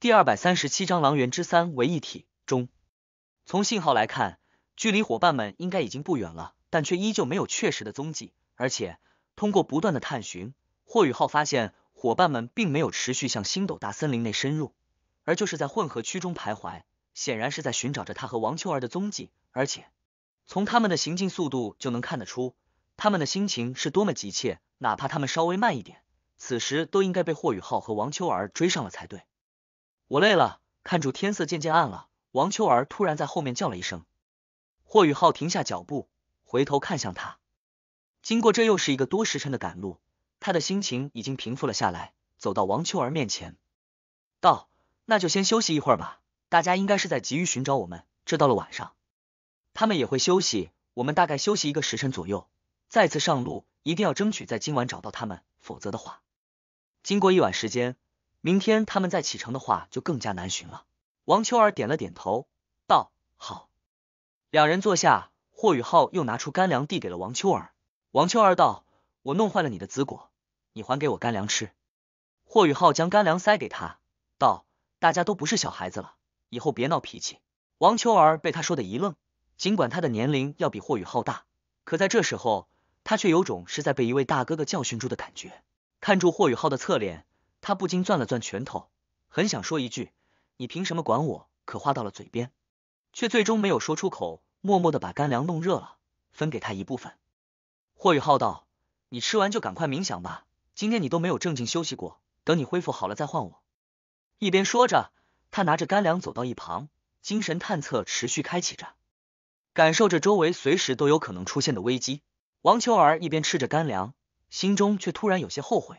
第二百三十七章狼猿之三为一体中，从信号来看，距离伙伴们应该已经不远了，但却依旧没有确实的踪迹。而且通过不断的探寻，霍雨浩发现伙伴们并没有持续向星斗大森林内深入，而就是在混合区中徘徊，显然是在寻找着他和王秋儿的踪迹。而且从他们的行进速度就能看得出，他们的心情是多么急切，哪怕他们稍微慢一点，此时都应该被霍雨浩和王秋儿追上了才对。我累了，看住天色渐渐暗了，王秋儿突然在后面叫了一声，霍雨浩停下脚步，回头看向他。经过这又是一个多时辰的赶路，他的心情已经平复了下来，走到王秋儿面前，道：“那就先休息一会儿吧，大家应该是在急于寻找我们，这到了晚上，他们也会休息，我们大概休息一个时辰左右，再次上路，一定要争取在今晚找到他们，否则的话，经过一晚时间。”明天他们再启程的话，就更加难寻了。王秋儿点了点头，道：“好。”两人坐下，霍雨浩又拿出干粮递给了王秋儿。王秋儿道：“我弄坏了你的紫果，你还给我干粮吃。”霍雨浩将干粮塞给他，道：“大家都不是小孩子了，以后别闹脾气。”王秋儿被他说的一愣，尽管他的年龄要比霍雨浩大，可在这时候，他却有种是在被一位大哥哥教训住的感觉，看住霍雨浩的侧脸。他不禁攥了攥拳头，很想说一句“你凭什么管我”，可话到了嘴边，却最终没有说出口，默默的把干粮弄热了，分给他一部分。霍雨浩道：“你吃完就赶快冥想吧，今天你都没有正经休息过，等你恢复好了再换我。”一边说着，他拿着干粮走到一旁，精神探测持续开启着，感受着周围随时都有可能出现的危机。王秋儿一边吃着干粮，心中却突然有些后悔。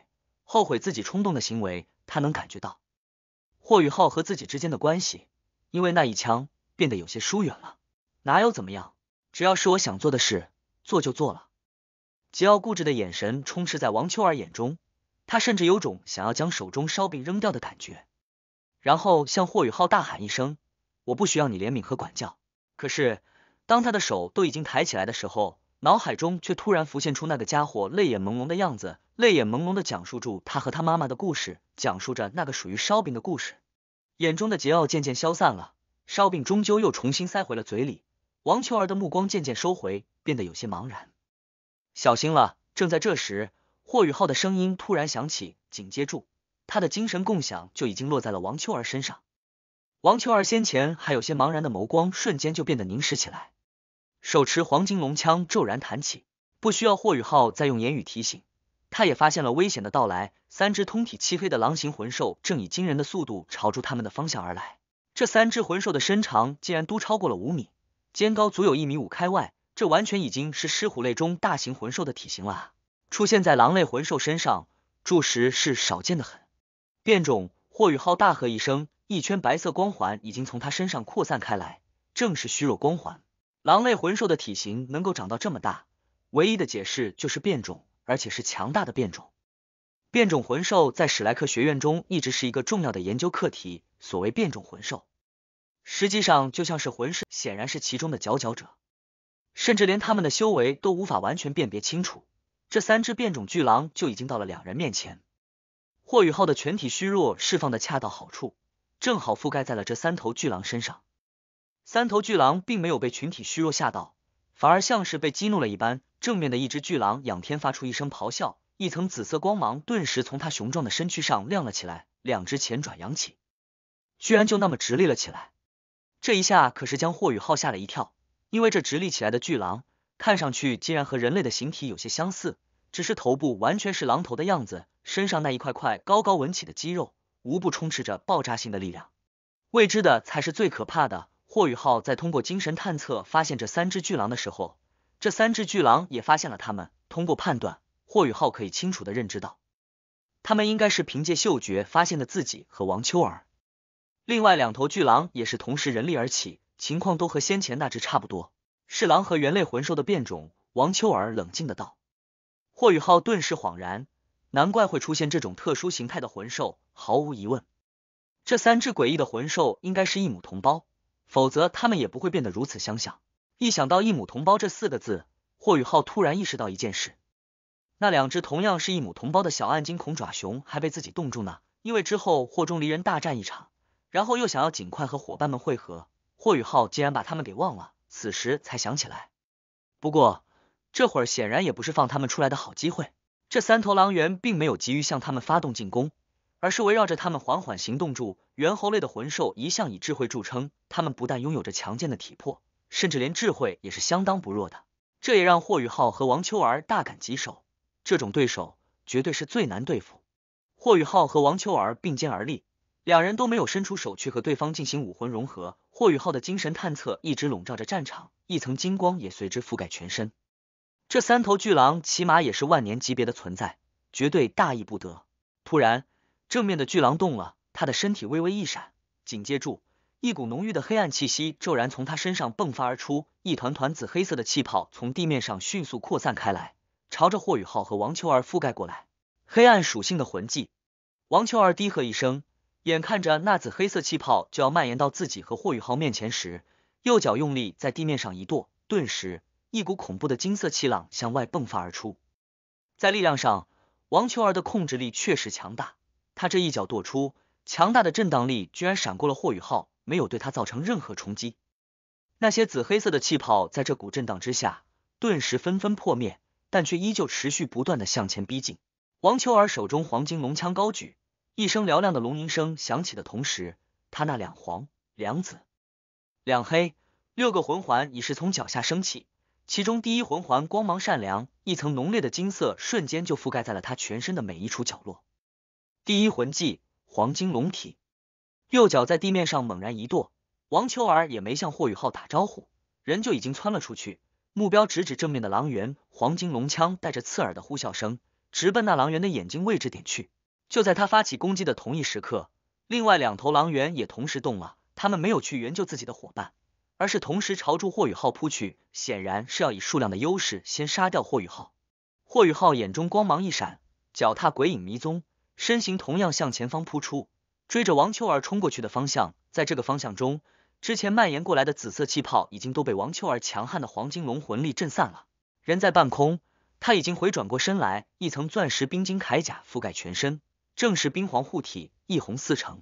后悔自己冲动的行为，他能感觉到霍宇浩和自己之间的关系因为那一枪变得有些疏远了。哪有怎么样？只要是我想做的事，做就做了。桀骜固执的眼神充斥在王秋儿眼中，他甚至有种想要将手中烧饼扔掉的感觉，然后向霍宇浩大喊一声：“我不需要你怜悯和管教。”可是当他的手都已经抬起来的时候。脑海中却突然浮现出那个家伙泪眼朦胧的样子，泪眼朦胧的讲述住他和他妈妈的故事，讲述着那个属于烧饼的故事。眼中的桀骜渐渐消散了，烧饼终究又重新塞回了嘴里。王秋儿的目光渐渐收回，变得有些茫然。小心了！正在这时，霍雨浩的声音突然响起，紧接住，他的精神共享就已经落在了王秋儿身上。王秋儿先前还有些茫然的眸光，瞬间就变得凝实起来。手持黄金龙枪，骤然弹起。不需要霍宇浩再用言语提醒，他也发现了危险的到来。三只通体漆黑的狼形魂兽正以惊人的速度朝住他们的方向而来。这三只魂兽的身长竟然都超过了五米，肩高足有一米五开外。这完全已经是狮虎类中大型魂兽的体型了。出现在狼类魂兽身上，注实是少见的很。变种霍宇浩大喝一声，一圈白色光环已经从他身上扩散开来，正是虚弱光环。狼类魂兽的体型能够长到这么大，唯一的解释就是变种，而且是强大的变种。变种魂兽在史莱克学院中一直是一个重要的研究课题。所谓变种魂兽，实际上就像是魂师，显然是其中的佼佼者，甚至连他们的修为都无法完全辨别清楚。这三只变种巨狼就已经到了两人面前，霍雨浩的全体虚弱释放的恰到好处，正好覆盖在了这三头巨狼身上。三头巨狼并没有被群体虚弱吓到，反而像是被激怒了一般。正面的一只巨狼仰天发出一声咆哮，一层紫色光芒顿时从它雄壮的身躯上亮了起来，两只前爪扬起，居然就那么直立了起来。这一下可是将霍雨浩吓了一跳，因为这直立起来的巨狼看上去竟然和人类的形体有些相似，只是头部完全是狼头的样子，身上那一块块高高纹起的肌肉，无不充斥着爆炸性的力量。未知的才是最可怕的。霍雨浩在通过精神探测发现这三只巨狼的时候，这三只巨狼也发现了他们。通过判断，霍雨浩可以清楚的认知到，他们应该是凭借嗅觉发现的自己和王秋儿。另外两头巨狼也是同时人力而起，情况都和先前那只差不多，是狼和猿类魂兽的变种。王秋儿冷静的道，霍雨浩顿时恍然，难怪会出现这种特殊形态的魂兽，毫无疑问，这三只诡异的魂兽应该是一母同胞。否则他们也不会变得如此相像。一想到“异母同胞”这四个字，霍宇浩突然意识到一件事：那两只同样是一母同胞的小暗金恐爪熊还被自己冻住呢。因为之后霍中离人大战一场，然后又想要尽快和伙伴们会合，霍宇浩竟然把他们给忘了。此时才想起来，不过这会儿显然也不是放他们出来的好机会。这三头狼猿并没有急于向他们发动进攻。而是围绕着他们缓缓行动住。猿猴类的魂兽一向以智慧著称，他们不但拥有着强健的体魄，甚至连智慧也是相当不弱的。这也让霍雨浩和王秋儿大感棘手，这种对手绝对是最难对付。霍雨浩和王秋儿并肩而立，两人都没有伸出手去和对方进行武魂融合。霍雨浩的精神探测一直笼罩着战场，一层金光也随之覆盖全身。这三头巨狼起码也是万年级别的存在，绝对大意不得。突然。正面的巨狼动了，他的身体微微一闪，紧接住，一股浓郁的黑暗气息骤然从他身上迸发而出，一团团紫黑色的气泡从地面上迅速扩散开来，朝着霍雨浩和王秋儿覆盖过来。黑暗属性的魂技，王秋儿低喝一声，眼看着那紫黑色气泡就要蔓延到自己和霍雨浩面前时，右脚用力在地面上一跺，顿时一股恐怖的金色气浪向外迸发而出。在力量上，王秋儿的控制力确实强大。他这一脚跺出强大的震荡力，居然闪过了霍雨浩，没有对他造成任何冲击。那些紫黑色的气泡在这股震荡之下，顿时纷纷破灭，但却依旧持续不断的向前逼近。王秋儿手中黄金龙枪高举，一声嘹亮的龙吟声响起的同时，他那两黄两紫两黑六个魂环已是从脚下升起，其中第一魂环光芒闪亮，一层浓烈的金色瞬间就覆盖在了他全身的每一处角落。第一魂技黄金龙体，右脚在地面上猛然一跺，王秋儿也没向霍雨浩打招呼，人就已经窜了出去，目标直指正面的狼猿。黄金龙枪带着刺耳的呼啸声，直奔那狼猿的眼睛位置点去。就在他发起攻击的同一时刻，另外两头狼猿也同时动了，他们没有去援救自己的伙伴，而是同时朝住霍雨浩扑去，显然是要以数量的优势先杀掉霍雨浩。霍雨浩眼中光芒一闪，脚踏鬼影迷踪。身形同样向前方扑出，追着王秋儿冲过去的方向，在这个方向中，之前蔓延过来的紫色气泡已经都被王秋儿强悍的黄金龙魂力震散了。人在半空，他已经回转过身来，一层钻石冰晶铠甲覆盖全身，正是冰皇护体一红四成。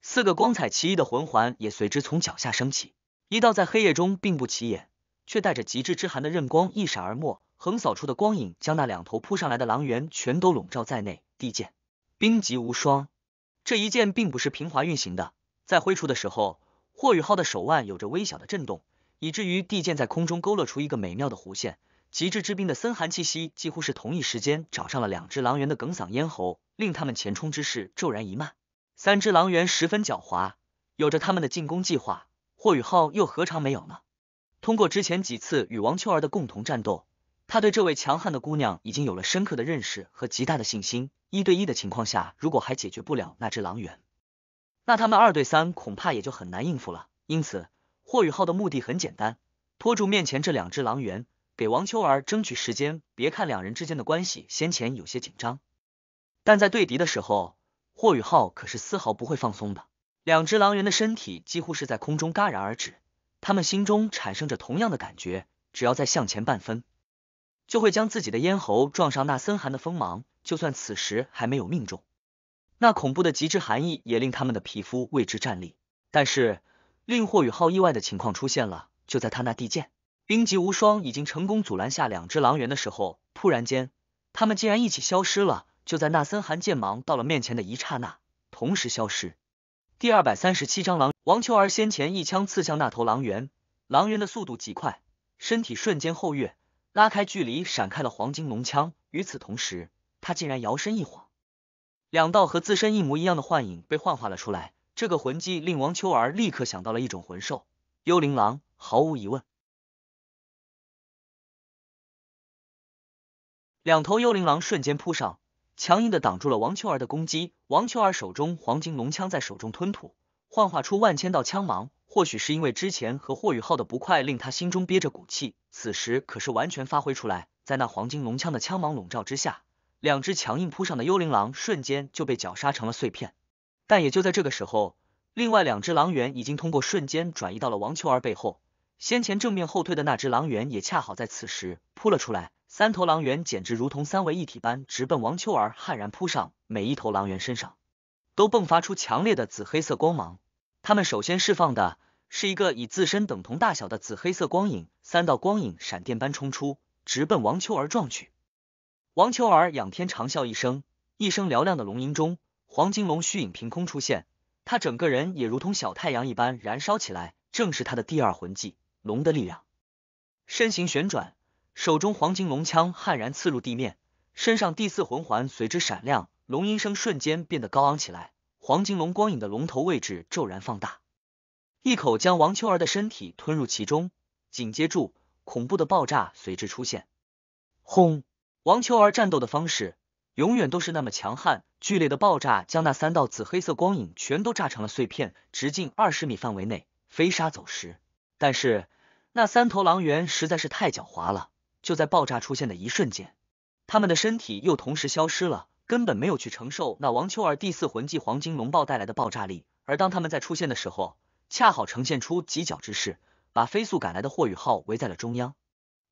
四个光彩奇异的魂环也随之从脚下升起，一道在黑夜中并不起眼，却带着极致之寒的刃光一闪而没，横扫出的光影将那两头扑上来的狼猿全都笼罩在内。地剑。冰极无双，这一剑并不是平滑运行的，在挥出的时候，霍雨浩的手腕有着微小的震动，以至于地剑在空中勾勒出一个美妙的弧线。极致之冰的森寒气息几乎是同一时间找上了两只狼猿的哽嗓咽喉，令他们前冲之势骤然一慢。三只狼猿十分狡猾，有着他们的进攻计划，霍雨浩又何尝没有呢？通过之前几次与王秋儿的共同战斗。他对这位强悍的姑娘已经有了深刻的认识和极大的信心。一对一的情况下，如果还解决不了那只狼猿，那他们二对三恐怕也就很难应付了。因此，霍宇浩的目的很简单：拖住面前这两只狼猿，给王秋儿争取时间。别看两人之间的关系先前有些紧张，但在对敌的时候，霍宇浩可是丝毫不会放松的。两只狼猿的身体几乎是在空中戛然而止，他们心中产生着同样的感觉：只要再向前半分。就会将自己的咽喉撞上那森寒的锋芒，就算此时还没有命中，那恐怖的极致寒意也令他们的皮肤为之战栗。但是令霍雨浩意外的情况出现了，就在他那地剑冰极无双已经成功阻拦下两只狼猿的时候，突然间，他们竟然一起消失了。就在那森寒剑芒到了面前的一刹那，同时消失。第二百三十七章狼王秋儿先前一枪刺向那头狼猿，狼猿的速度极快，身体瞬间后跃。拉开距离，闪开了黄金龙枪。与此同时，他竟然摇身一晃，两道和自身一模一样的幻影被幻化了出来。这个魂技令王秋儿立刻想到了一种魂兽——幽灵狼。毫无疑问，两头幽灵狼瞬间扑上，强硬的挡住了王秋儿的攻击。王秋儿手中黄金龙枪在手中吞吐，幻化出万千道枪芒。或许是因为之前和霍雨浩的不快，令他心中憋着股气。此时可是完全发挥出来，在那黄金龙枪的枪芒笼罩之下，两只强硬扑上的幽灵狼瞬间就被绞杀成了碎片。但也就在这个时候，另外两只狼猿已经通过瞬间转移到了王秋儿背后，先前正面后退的那只狼猿也恰好在此时扑了出来。三头狼猿简直如同三位一体般直奔王秋儿，悍然扑上，每一头狼猿身上都迸发出强烈的紫黑色光芒。他们首先释放的。是一个以自身等同大小的紫黑色光影，三道光影闪电般冲出，直奔王秋儿撞去。王秋儿仰天长啸一声，一声嘹亮的龙吟中，黄金龙虚影凭空出现，他整个人也如同小太阳一般燃烧起来，正是他的第二魂技——龙的力量。身形旋转，手中黄金龙枪悍然刺入地面，身上第四魂环随之闪亮，龙吟声瞬间变得高昂起来，黄金龙光影的龙头位置骤然放大。一口将王秋儿的身体吞入其中，紧接住，恐怖的爆炸随之出现，轰！王秋儿战斗的方式永远都是那么强悍。剧烈的爆炸将那三道紫黑色光影全都炸成了碎片，直径二十米范围内飞沙走石。但是那三头狼猿实在是太狡猾了，就在爆炸出现的一瞬间，他们的身体又同时消失了，根本没有去承受那王秋儿第四魂技黄金龙爆带来的爆炸力。而当他们在出现的时候。恰好呈现出犄角之势，把飞速赶来的霍雨浩围在了中央。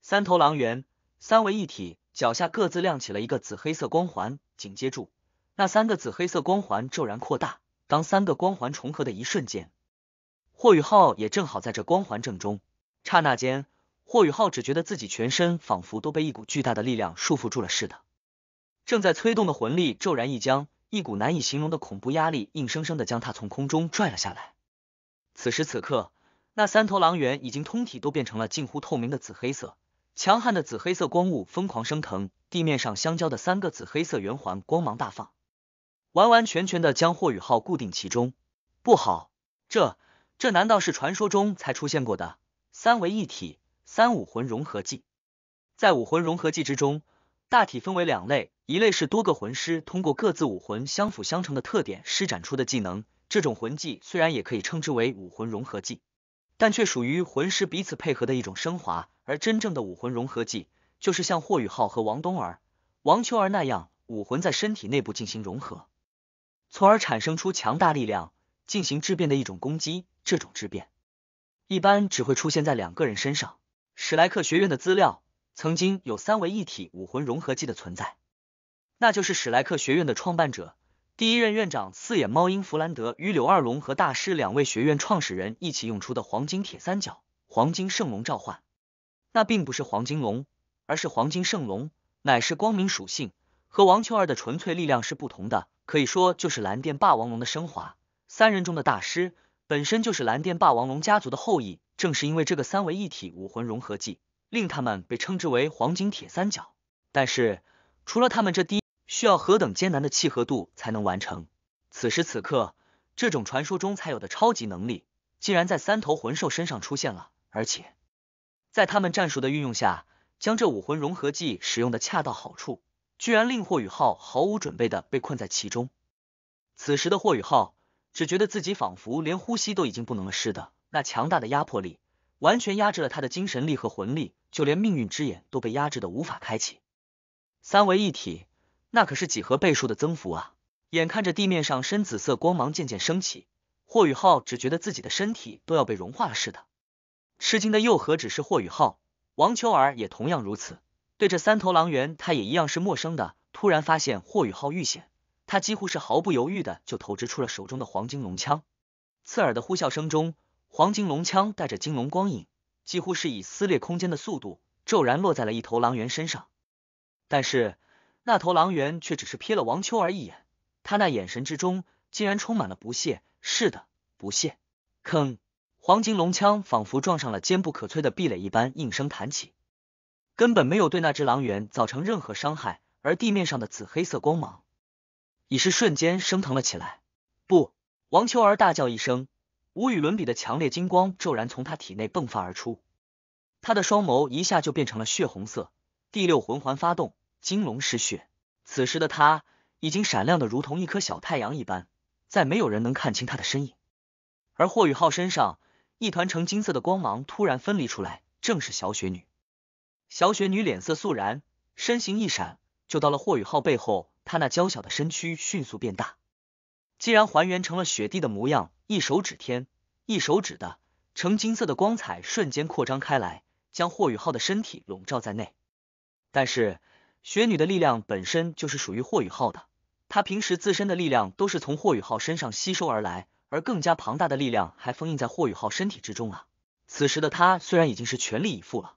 三头狼猿三位一体，脚下各自亮起了一个紫黑色光环。紧接住，那三个紫黑色光环骤然扩大。当三个光环重合的一瞬间，霍雨浩也正好在这光环正中。刹那间，霍雨浩只觉得自己全身仿佛都被一股巨大的力量束缚住了似的，正在催动的魂力骤然一僵，一股难以形容的恐怖压力硬生生的将他从空中拽了下来。此时此刻，那三头狼猿已经通体都变成了近乎透明的紫黑色，强悍的紫黑色光雾疯狂升腾，地面上相交的三个紫黑色圆环光芒大放，完完全全的将霍雨浩固定其中。不好，这这难道是传说中才出现过的三维一体三武魂融合技？在武魂融合技之中，大体分为两类，一类是多个魂师通过各自武魂相辅相成的特点施展出的技能。这种魂技虽然也可以称之为武魂融合技，但却属于魂师彼此配合的一种升华。而真正的武魂融合技，就是像霍雨浩和王冬儿、王秋儿那样，武魂在身体内部进行融合，从而产生出强大力量，进行质变的一种攻击。这种质变一般只会出现在两个人身上。史莱克学院的资料曾经有三位一体武魂融合技的存在，那就是史莱克学院的创办者。第一任院长四眼猫鹰弗兰德与柳二龙和大师两位学院创始人一起用出的黄金铁三角、黄金圣龙召唤，那并不是黄金龙，而是黄金圣龙，乃是光明属性，和王秋儿的纯粹力量是不同的，可以说就是蓝电霸王龙的升华。三人中的大师本身就是蓝电霸王龙家族的后裔，正是因为这个三位一体武魂融合技，令他们被称之为黄金铁三角。但是除了他们这第。一。需要何等艰难的契合度才能完成？此时此刻，这种传说中才有的超级能力，竟然在三头魂兽身上出现了，而且在他们战术的运用下，将这武魂融合技使用的恰到好处，居然令霍雨浩毫无准备的被困在其中。此时的霍雨浩只觉得自己仿佛连呼吸都已经不能了似的，那强大的压迫力完全压制了他的精神力和魂力，就连命运之眼都被压制的无法开启，三维一体。那可是几何倍数的增幅啊！眼看着地面上深紫色光芒渐渐升起，霍宇浩只觉得自己的身体都要被融化了似的。吃惊的又何止是霍宇浩，王秋儿也同样如此。对这三头狼猿，他也一样是陌生的。突然发现霍宇浩遇险，他几乎是毫不犹豫的就投掷出了手中的黄金龙枪。刺耳的呼啸声中，黄金龙枪带着金龙光影，几乎是以撕裂空间的速度，骤然落在了一头狼猿身上。但是。那头狼猿却只是瞥了王秋儿一眼，他那眼神之中竟然充满了不屑。是的，不屑。吭！黄金龙枪仿佛撞上了坚不可摧的壁垒一般，应声弹起，根本没有对那只狼猿造成任何伤害。而地面上的紫黑色光芒已是瞬间升腾了起来。不！王秋儿大叫一声，无与伦比的强烈金光骤然从他体内迸发而出，他的双眸一下就变成了血红色。第六魂环发动。金龙失血，此时的他已经闪亮的如同一颗小太阳一般，再没有人能看清他的身影。而霍雨浩身上一团成金色的光芒突然分离出来，正是小雪女。小雪女脸色肃然，身形一闪就到了霍雨浩背后，她那娇小的身躯迅速变大，竟然还原成了雪帝的模样。一手指天，一手指的，呈金色的光彩瞬间扩张开来，将霍雨浩的身体笼罩在内。但是。雪女的力量本身就是属于霍雨浩的，她平时自身的力量都是从霍雨浩身上吸收而来，而更加庞大的力量还封印在霍雨浩身体之中啊！此时的他虽然已经是全力以赴了，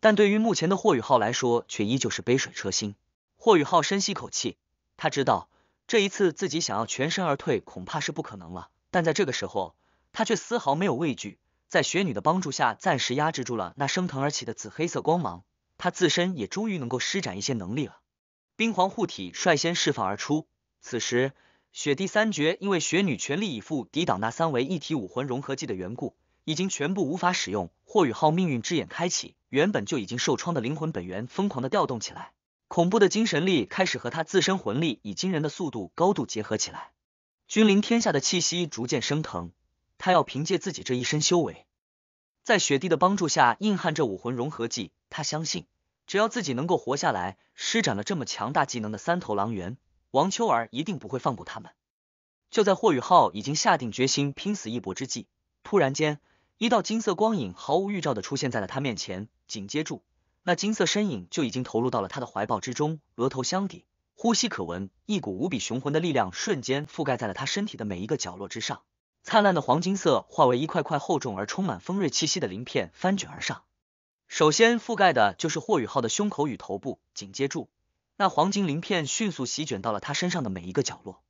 但对于目前的霍雨浩来说，却依旧是杯水车薪。霍雨浩深吸口气，他知道这一次自己想要全身而退，恐怕是不可能了。但在这个时候，他却丝毫没有畏惧，在雪女的帮助下，暂时压制住了那升腾而起的紫黑色光芒。他自身也终于能够施展一些能力了，冰皇护体率先释放而出。此时，雪帝三绝因为雪女全力以赴抵挡那三维一体武魂融合技的缘故，已经全部无法使用。霍雨浩命运之眼开启，原本就已经受创的灵魂本源疯狂的调动起来，恐怖的精神力开始和他自身魂力以惊人的速度高度结合起来，君临天下的气息逐渐升腾。他要凭借自己这一身修为，在雪帝的帮助下硬撼这武魂融合技，他相信。只要自己能够活下来，施展了这么强大技能的三头狼猿王秋儿一定不会放过他们。就在霍宇浩已经下定决心拼死一搏之际，突然间，一道金色光影毫无预兆的出现在了他面前，紧接住，那金色身影就已经投入到了他的怀抱之中，额头相抵，呼吸可闻，一股无比雄浑的力量瞬间覆盖在了他身体的每一个角落之上，灿烂的黄金色化为一块块厚重而充满锋锐气息的鳞片翻卷而上。首先覆盖的就是霍雨浩的胸口与头部，紧接住那黄金鳞片迅速席卷到了他身上的每一个角落，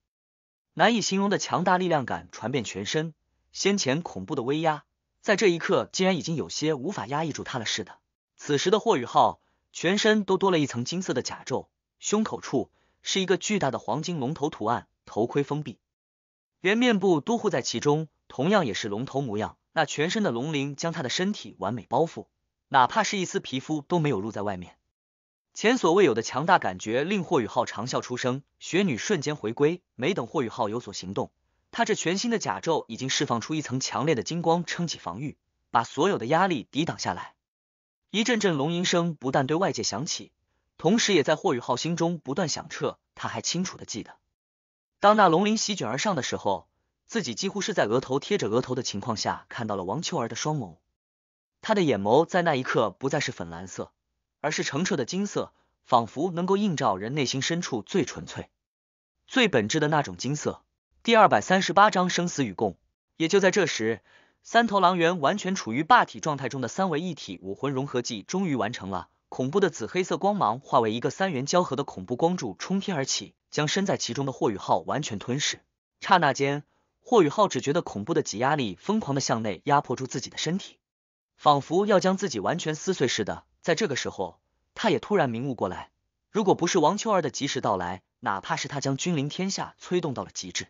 难以形容的强大力量感传遍全身。先前恐怖的威压，在这一刻竟然已经有些无法压抑住他了似的。此时的霍雨浩全身都多了一层金色的甲胄，胸口处是一个巨大的黄金龙头图案头盔封闭，连面部都护在其中，同样也是龙头模样。那全身的龙鳞将他的身体完美包覆。哪怕是一丝皮肤都没有露在外面，前所未有的强大感觉令霍宇浩长啸出声。雪女瞬间回归，没等霍宇浩有所行动，他这全新的甲胄已经释放出一层强烈的金光，撑起防御，把所有的压力抵挡下来。一阵阵龙吟声不但对外界响起，同时也在霍宇浩心中不断响彻。他还清楚的记得，当那龙鳞席卷而上的时候，自己几乎是在额头贴着额头的情况下，看到了王秋儿的双眸。他的眼眸在那一刻不再是粉蓝色，而是澄澈的金色，仿佛能够映照人内心深处最纯粹、最本质的那种金色。第二百三十八章生死与共。也就在这时，三头狼猿完全处于霸体状态中的三维一体武魂融合技终于完成了，恐怖的紫黑色光芒化为一个三元交合的恐怖光柱冲天而起，将身在其中的霍雨浩完全吞噬。刹那间，霍雨浩只觉得恐怖的挤压力疯狂的向内压迫住自己的身体。仿佛要将自己完全撕碎似的，在这个时候，他也突然明悟过来，如果不是王秋儿的及时到来，哪怕是他将君临天下催动到了极致，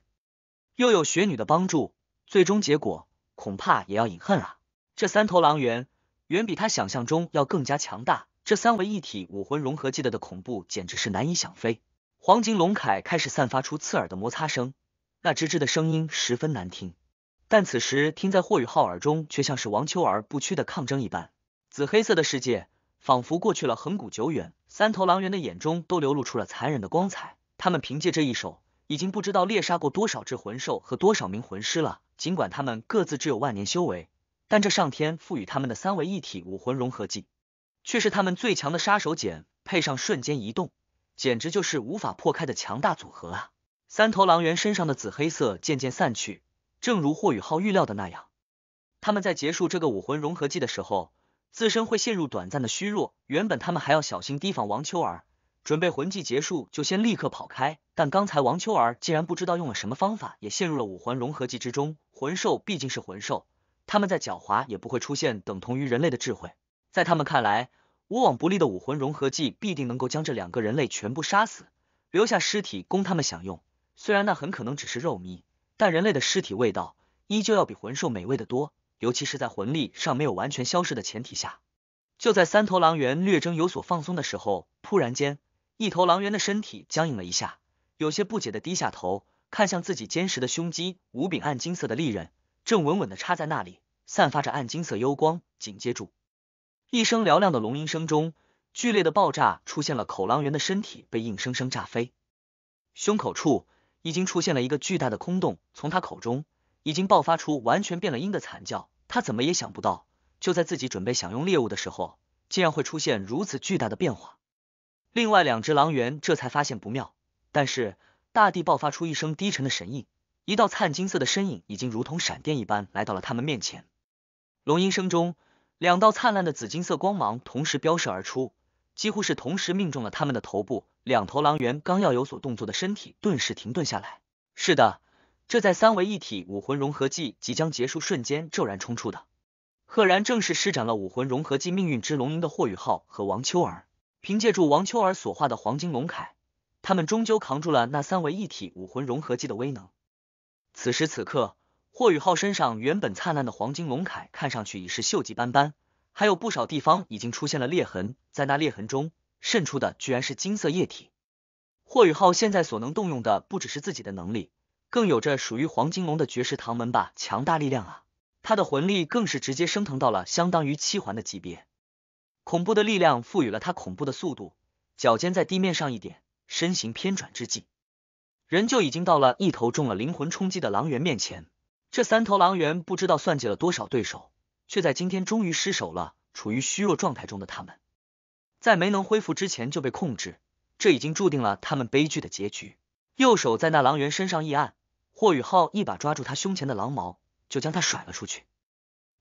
又有雪女的帮助，最终结果恐怕也要饮恨啊！这三头狼猿远比他想象中要更加强大，这三位一体武魂融合技的的恐怖，简直是难以想飞。黄金龙铠开始散发出刺耳的摩擦声，那吱吱的声音十分难听。但此时听在霍雨浩耳中，却像是王秋儿不屈的抗争一般。紫黑色的世界仿佛过去了恒古久远，三头狼猿的眼中都流露出了残忍的光彩。他们凭借这一手，已经不知道猎杀过多少只魂兽和多少名魂师了。尽管他们各自只有万年修为，但这上天赋予他们的三位一体武魂融合技，却是他们最强的杀手锏。配上瞬间移动，简直就是无法破开的强大组合啊！三头狼猿身上的紫黑色渐渐散去。正如霍雨浩预料的那样，他们在结束这个武魂融合技的时候，自身会陷入短暂的虚弱。原本他们还要小心提防王秋儿，准备魂技结束就先立刻跑开。但刚才王秋儿竟然不知道用了什么方法，也陷入了武魂融合技之中。魂兽毕竟是魂兽，他们再狡猾，也不会出现等同于人类的智慧。在他们看来，无往不利的武魂融合技必定能够将这两个人类全部杀死，留下尸体供他们享用。虽然那很可能只是肉糜。但人类的尸体味道依旧要比魂兽美味的多，尤其是在魂力尚没有完全消失的前提下。就在三头狼猿略争有所放松的时候，突然间，一头狼猿的身体僵硬了一下，有些不解的低下头，看向自己坚实的胸肌，五柄暗金色的利刃正稳稳的插在那里，散发着暗金色幽光。紧接住，一声嘹亮的龙吟声中，剧烈的爆炸出现了，口狼猿的身体被硬生生炸飞，胸口处。已经出现了一个巨大的空洞，从他口中已经爆发出完全变了音的惨叫。他怎么也想不到，就在自己准备享用猎物的时候，竟然会出现如此巨大的变化。另外两只狼猿这才发现不妙，但是大地爆发出一声低沉的神印，一道灿金色的身影已经如同闪电一般来到了他们面前。龙吟声中，两道灿烂的紫金色光芒同时飙射而出。几乎是同时命中了他们的头部，两头狼猿刚要有所动作的身体顿时停顿下来。是的，这在三维一体武魂融合技即将结束瞬间骤然冲出的，赫然正是施展了武魂融合技命运之龙吟的霍雨浩和王秋儿。凭借住王秋儿所化的黄金龙铠，他们终究扛住了那三维一体武魂融合技的威能。此时此刻，霍雨浩身上原本灿烂的黄金龙铠看上去已是锈迹斑斑。还有不少地方已经出现了裂痕，在那裂痕中渗出的居然是金色液体。霍雨浩现在所能动用的不只是自己的能力，更有着属于黄金龙的绝世唐门吧强大力量啊！他的魂力更是直接升腾到了相当于七环的级别，恐怖的力量赋予了他恐怖的速度。脚尖在地面上一点，身形偏转之际，人就已经到了一头中了灵魂冲击的狼猿面前。这三头狼猿不知道算计了多少对手。却在今天终于失手了。处于虚弱状态中的他们，在没能恢复之前就被控制，这已经注定了他们悲剧的结局。右手在那狼猿身上一按，霍雨浩一把抓住他胸前的狼毛，就将他甩了出去，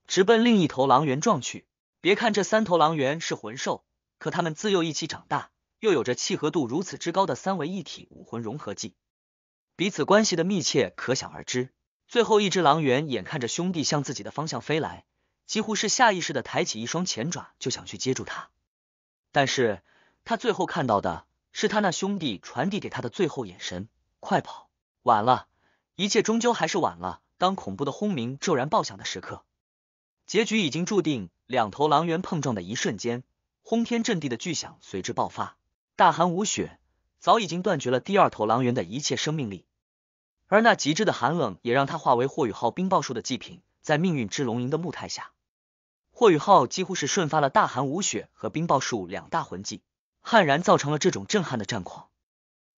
直奔另一头狼猿撞去。别看这三头狼猿是魂兽，可他们自幼一起长大，又有着契合度如此之高的三维一体武魂融合技，彼此关系的密切可想而知。最后一只狼猿眼看着兄弟向自己的方向飞来。几乎是下意识的抬起一双前爪就想去接住他，但是他最后看到的是他那兄弟传递给他的最后眼神：快跑！晚了，一切终究还是晚了。当恐怖的轰鸣骤然爆响的时刻，结局已经注定。两头狼猿碰撞的一瞬间，轰天震地的巨响随之爆发。大寒无雪，早已经断绝了第二头狼猿的一切生命力，而那极致的寒冷也让他化为霍雨浩冰爆术的祭品，在命运之龙吟的幕态下。霍雨浩几乎是瞬发了大寒无雪和冰爆术两大魂技，悍然造成了这种震撼的战况。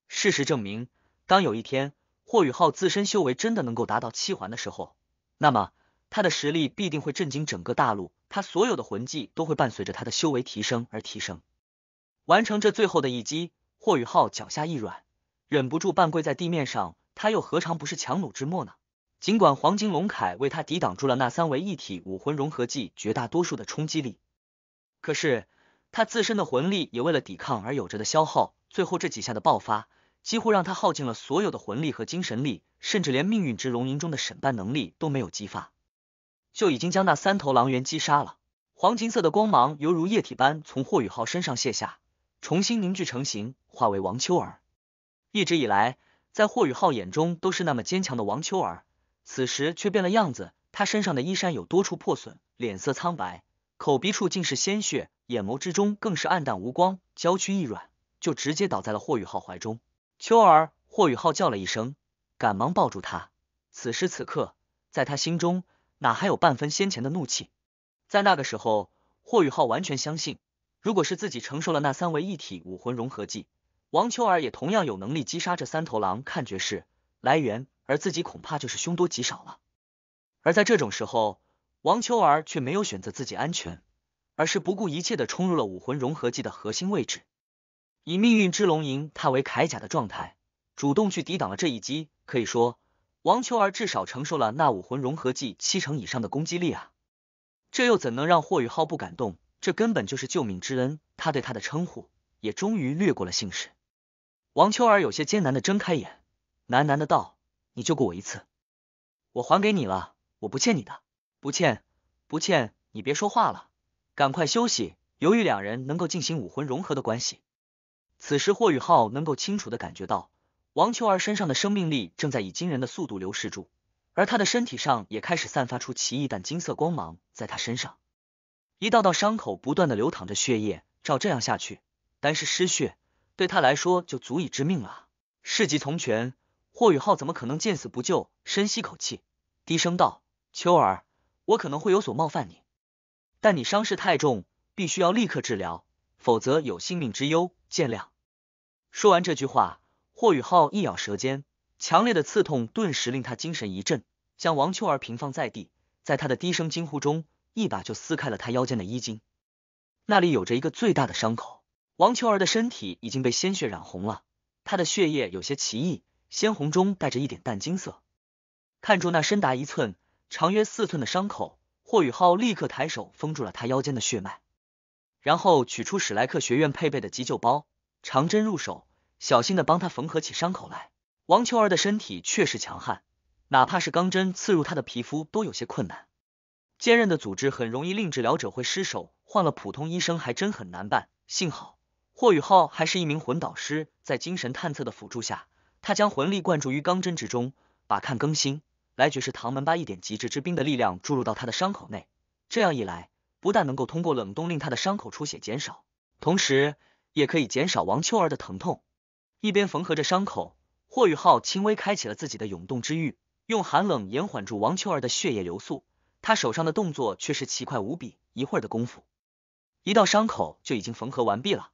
事实证明，当有一天霍雨浩自身修为真的能够达到七环的时候，那么他的实力必定会震惊整个大陆，他所有的魂技都会伴随着他的修为提升而提升。完成这最后的一击，霍雨浩脚下一软，忍不住半跪在地面上，他又何尝不是强弩之末呢？尽管黄金龙铠为他抵挡住了那三位一体武魂融合技绝大多数的冲击力，可是他自身的魂力也为了抵抗而有着的消耗，最后这几下的爆发几乎让他耗尽了所有的魂力和精神力，甚至连命运之龙吟中的审判能力都没有激发，就已经将那三头狼猿击杀了。黄金色的光芒犹如液体般从霍雨浩身上卸下，重新凝聚成型，化为王秋儿。一直以来，在霍雨浩眼中都是那么坚强的王秋儿。此时却变了样子，他身上的衣衫有多处破损，脸色苍白，口鼻处尽是鲜血，眼眸之中更是暗淡无光，娇躯一软，就直接倒在了霍宇浩怀中。秋儿，霍宇浩叫了一声，赶忙抱住他。此时此刻，在他心中哪还有半分先前的怒气？在那个时候，霍宇浩完全相信，如果是自己承受了那三位一体武魂融合技，王秋儿也同样有能力击杀这三头狼。看绝世来源。而自己恐怕就是凶多吉少了。而在这种时候，王秋儿却没有选择自己安全，而是不顾一切的冲入了武魂融合技的核心位置，以命运之龙吟他为铠甲的状态，主动去抵挡了这一击。可以说，王秋儿至少承受了那武魂融合技七成以上的攻击力啊！这又怎能让霍雨浩不感动？这根本就是救命之恩。他对他的称呼也终于略过了姓氏。王秋儿有些艰难的睁开眼，喃喃的道。你救过我一次，我还给你了，我不欠你的，不欠，不欠。你别说话了，赶快休息。由于两人能够进行武魂融合的关系，此时霍雨浩能够清楚的感觉到，王秋儿身上的生命力正在以惊人的速度流逝住，而他的身体上也开始散发出奇异但金色光芒，在他身上，一道道伤口不断的流淌着血液，照这样下去，单是失血对他来说就足以致命了。事急从权。霍雨浩怎么可能见死不救？深吸口气，低声道：“秋儿，我可能会有所冒犯你，但你伤势太重，必须要立刻治疗，否则有性命之忧，见谅。”说完这句话，霍雨浩一咬舌尖，强烈的刺痛顿时令他精神一振，将王秋儿平放在地，在他的低声惊呼中，一把就撕开了他腰间的衣襟，那里有着一个最大的伤口。王秋儿的身体已经被鲜血染红了，她的血液有些奇异。鲜红中带着一点淡金色，看住那深达一寸、长约四寸的伤口，霍雨浩立刻抬手封住了他腰间的血脉，然后取出史莱克学院配备的急救包，长针入手，小心的帮他缝合起伤口来。王秋儿的身体确实强悍，哪怕是钢针刺入他的皮肤都有些困难，坚韧的组织很容易令治疗者会失手，换了普通医生还真很难办。幸好霍雨浩还是一名魂导师，在精神探测的辅助下。他将魂力灌注于钢针之中，把看更新来绝世唐门把一点极致之冰的力量注入到他的伤口内。这样一来，不但能够通过冷冻令他的伤口出血减少，同时也可以减少王秋儿的疼痛。一边缝合着伤口，霍雨浩轻微开启了自己的涌动之域，用寒冷延缓住王秋儿的血液流速。他手上的动作却是奇快无比，一会儿的功夫，一道伤口就已经缝合完毕了。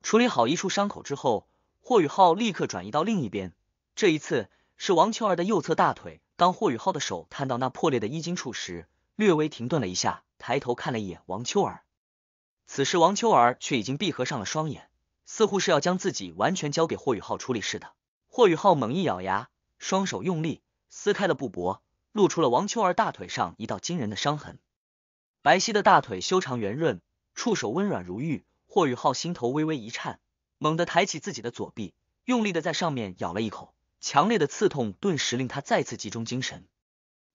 处理好一处伤口之后。霍雨浩立刻转移到另一边，这一次是王秋儿的右侧大腿。当霍雨浩的手探到那破裂的衣襟处时，略微停顿了一下，抬头看了一眼王秋儿。此时，王秋儿却已经闭合上了双眼，似乎是要将自己完全交给霍雨浩处理似的。霍雨浩猛一咬牙，双手用力撕开了布帛，露出了王秋儿大腿上一道惊人的伤痕。白皙的大腿，修长圆润，触手温软如玉。霍雨浩心头微微一颤。猛地抬起自己的左臂，用力的在上面咬了一口，强烈的刺痛顿时令他再次集中精神。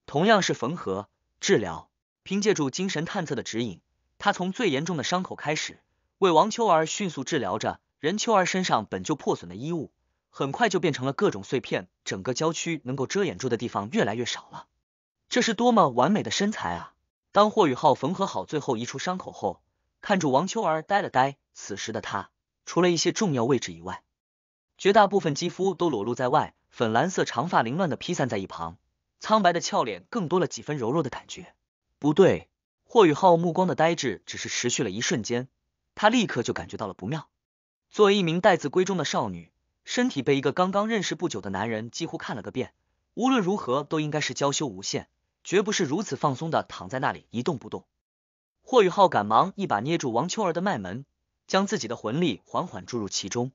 同样是缝合治疗，凭借住精神探测的指引，他从最严重的伤口开始，为王秋儿迅速治疗着。任秋儿身上本就破损的衣物，很快就变成了各种碎片，整个郊区能够遮掩住的地方越来越少了。这是多么完美的身材啊！当霍雨浩缝合好最后一处伤口后，看住王秋儿，呆了呆。此时的他。除了一些重要位置以外，绝大部分肌肤都裸露在外，粉蓝色长发凌乱的披散在一旁，苍白的俏脸更多了几分柔弱的感觉。不对，霍雨浩目光的呆滞只是持续了一瞬间，他立刻就感觉到了不妙。作为一名待字闺中的少女，身体被一个刚刚认识不久的男人几乎看了个遍，无论如何都应该是娇羞无限，绝不是如此放松的躺在那里一动不动。霍雨浩赶忙一把捏住王秋儿的脉门。将自己的魂力缓缓注入其中，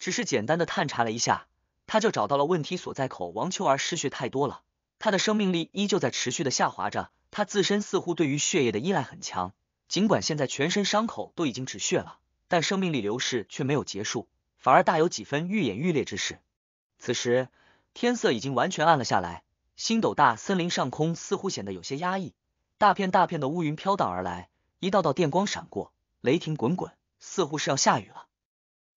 只是简单的探查了一下，他就找到了问题所在。口王秋儿失血太多了，他的生命力依旧在持续的下滑着。他自身似乎对于血液的依赖很强，尽管现在全身伤口都已经止血了，但生命力流逝却没有结束，反而大有几分愈演愈烈之势。此时天色已经完全暗了下来，星斗大森林上空似乎显得有些压抑，大片大片的乌云飘荡而来，一道道电光闪过，雷霆滚滚。似乎是要下雨了。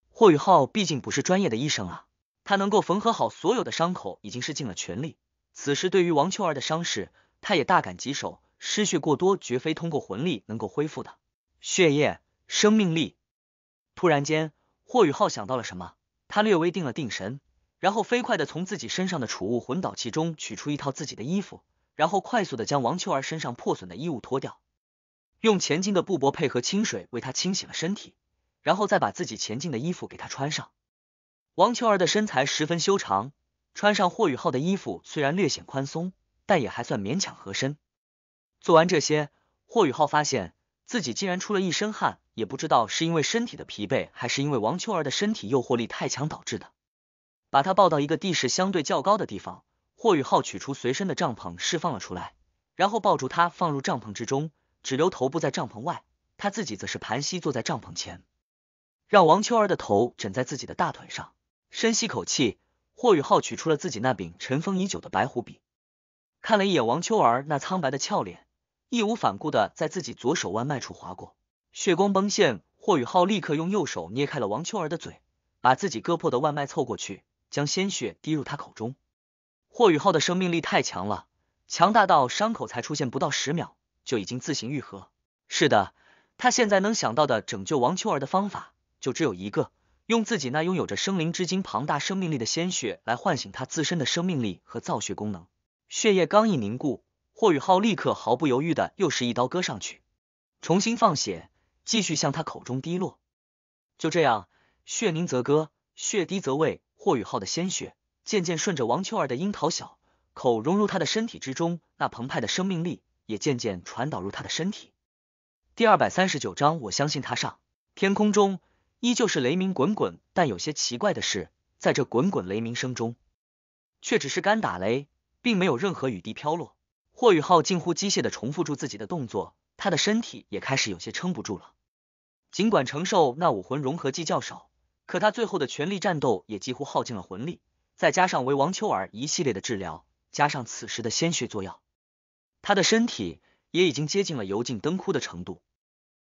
霍雨浩毕竟不是专业的医生啊，他能够缝合好所有的伤口已经是尽了全力。此时对于王秋儿的伤势，他也大感棘手，失血过多绝非通过魂力能够恢复的。血液、生命力。突然间，霍雨浩想到了什么，他略微定了定神，然后飞快的从自己身上的储物魂导器中取出一套自己的衣服，然后快速的将王秋儿身上破损的衣物脱掉。用前进的布帛配合清水为他清洗了身体，然后再把自己前进的衣服给他穿上。王秋儿的身材十分修长，穿上霍雨浩的衣服虽然略显宽松，但也还算勉强合身。做完这些，霍雨浩发现自己竟然出了一身汗，也不知道是因为身体的疲惫，还是因为王秋儿的身体诱惑力太强导致的。把他抱到一个地势相对较高的地方，霍雨浩取出随身的帐篷释放了出来，然后抱住他放入帐篷之中。只留头部在帐篷外，他自己则是盘膝坐在帐篷前，让王秋儿的头枕在自己的大腿上，深吸口气。霍雨浩取出了自己那柄尘封已久的白虎笔，看了一眼王秋儿那苍白的俏脸，义无反顾的在自己左手腕脉处划过，血光崩现。霍雨浩立刻用右手捏开了王秋儿的嘴，把自己割破的腕脉凑过去，将鲜血滴入他口中。霍雨浩的生命力太强了，强大到伤口才出现不到十秒。就已经自行愈合。是的，他现在能想到的拯救王秋儿的方法就只有一个，用自己那拥有着生灵之精、庞大生命力的鲜血来唤醒他自身的生命力和造血功能。血液刚一凝固，霍宇浩立刻毫不犹豫的又是一刀割上去，重新放血，继续向他口中滴落。就这样，血凝则割，血滴则喂。霍宇浩的鲜血渐渐顺着王秋儿的樱桃小口融入他的身体之中，那澎湃的生命力。也渐渐传导入他的身体。第二百三十九章，我相信他。上天空中依旧是雷鸣滚滚，但有些奇怪的是，在这滚滚雷鸣声中，却只是干打雷，并没有任何雨滴飘落。霍雨浩近乎机械的重复住自己的动作，他的身体也开始有些撑不住了。尽管承受那武魂融合剂较少，可他最后的全力战斗也几乎耗尽了魂力，再加上为王秋儿一系列的治疗，加上此时的鲜血作药。他的身体也已经接近了油尽灯枯的程度。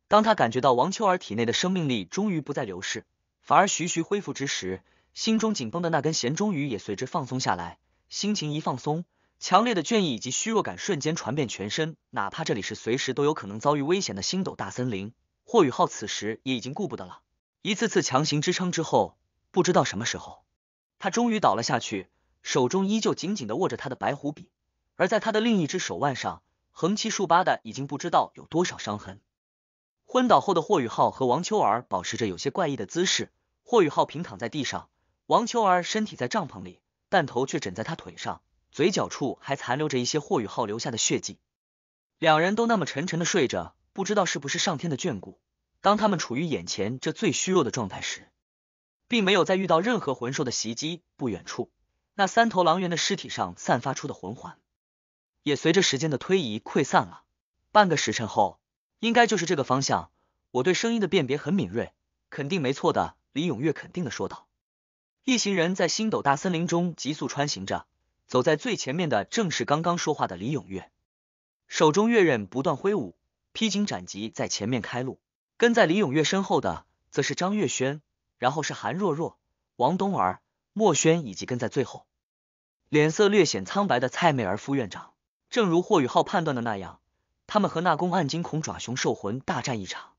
当他感觉到王秋儿体内的生命力终于不再流逝，反而徐徐恢复之时，心中紧绷的那根弦终于也随之放松下来。心情一放松，强烈的倦意以及虚弱感瞬间传遍全身。哪怕这里是随时都有可能遭遇危险的星斗大森林，霍雨浩此时也已经顾不得了。一次次强行支撑之后，不知道什么时候，他终于倒了下去，手中依旧紧紧的握着他的白虎笔。而在他的另一只手腕上，横七竖八的已经不知道有多少伤痕。昏倒后的霍雨浩和王秋儿保持着有些怪异的姿势，霍雨浩平躺在地上，王秋儿身体在帐篷里，弹头却枕在他腿上，嘴角处还残留着一些霍雨浩留下的血迹。两人都那么沉沉的睡着，不知道是不是上天的眷顾。当他们处于眼前这最虚弱的状态时，并没有再遇到任何魂兽的袭击。不远处，那三头狼猿的尸体上散发出的魂环。也随着时间的推移溃散了。半个时辰后，应该就是这个方向。我对声音的辨别很敏锐，肯定没错的。李永月肯定的说道。一行人在星斗大森林中急速穿行着，走在最前面的正是刚刚说话的李永月，手中月刃不断挥舞，披荆斩棘在前面开路。跟在李永月身后的则是张月轩，然后是韩若若、王冬儿、莫轩，以及跟在最后，脸色略显苍白的蔡媚儿副院长。正如霍雨浩判断的那样，他们和那宫暗金恐爪熊兽魂大战一场。